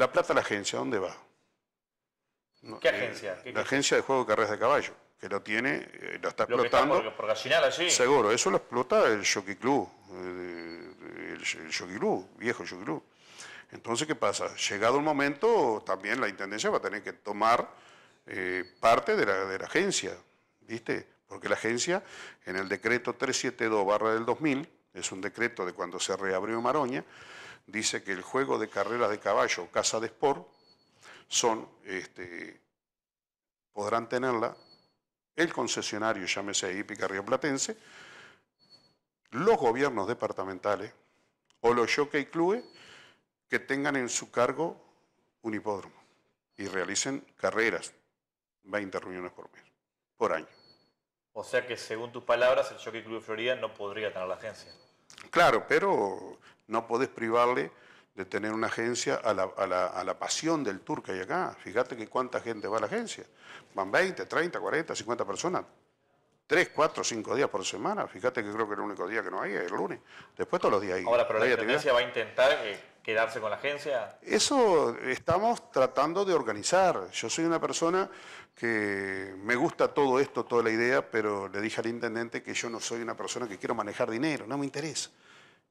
La plata a la agencia, ¿dónde va? Eh, ¿Qué agencia? la agencia de juego de carreras de caballo, que lo tiene, eh, lo está explotando. por, Seguro, eso lo explota el Jockey Club, eh, el, Club, viejo Jockey Club. Entonces, ¿qué pasa? Llegado el momento, también la Intendencia va a tener que tomar parte de la, de la agencia, ¿viste? Porque la agencia, en el decreto 372 barra del 2000, es un decreto de cuando se reabrió Maroña, dice que el juego de carreras de caballo o casa de sport son, este, podrán tenerla el concesionario, llámese hípica Platense, los gobiernos departamentales o los jockey clubes que tengan en su cargo un hipódromo y realicen carreras, 20 reuniones por mes, por año. O sea que según tus palabras, el Jockey Club de Florida no podría tener la agencia. Claro, pero no podés privarle de tener una agencia a la, pasión del tour que hay acá. Fíjate que cuánta gente va a la agencia. Van 20, 30, 40, 50 personas. Tres, cuatro, cinco días por semana. Fíjate que creo que el único día que no hay es el lunes. Después todos los días hay. Ahora, pero la intendencia va a intentar eh, quedarse con la agencia. Eso estamos tratando de organizar. Yo soy una persona que me gusta todo esto, toda la idea, pero le dije al intendente que yo no soy una persona que quiero manejar dinero, no me interesa.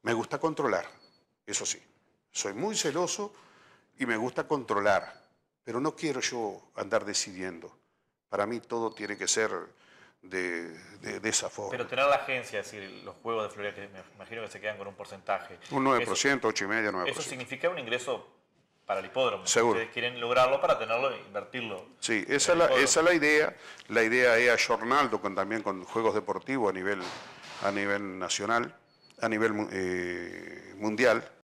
Me gusta controlar, eso sí. Soy muy celoso y me gusta controlar, pero no quiero yo andar decidiendo. Para mí todo tiene que ser de, esa forma. Pero tener la agencia, es decir, los juegos de Florida, que me imagino que se quedan con un porcentaje. Un 9%, 8,5%, 9%. Eso significa un ingreso para el hipódromo. Seguro. Ustedes quieren lograrlo para tenerlo e invertirlo. Sí, esa es la, idea. La idea es a Jornaldo, también con juegos deportivos a nivel, a nivel nacional a nivel eh, mundial